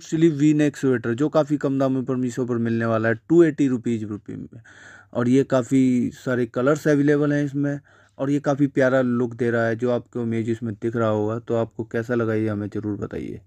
sleeve V neck sweater जो काफ़ी कम दामों पर मीशो पर मिलने वाला है टू एटी रुपीज़ रुपये में और ये काफ़ी सारे कलर्स अवेलेबल हैं इसमें और ये काफ़ी प्यारा लुक दे रहा है जो आपको इमेज इसमें दिख रहा होगा तो आपको कैसा लगा ये हमें ज़रूर बताइए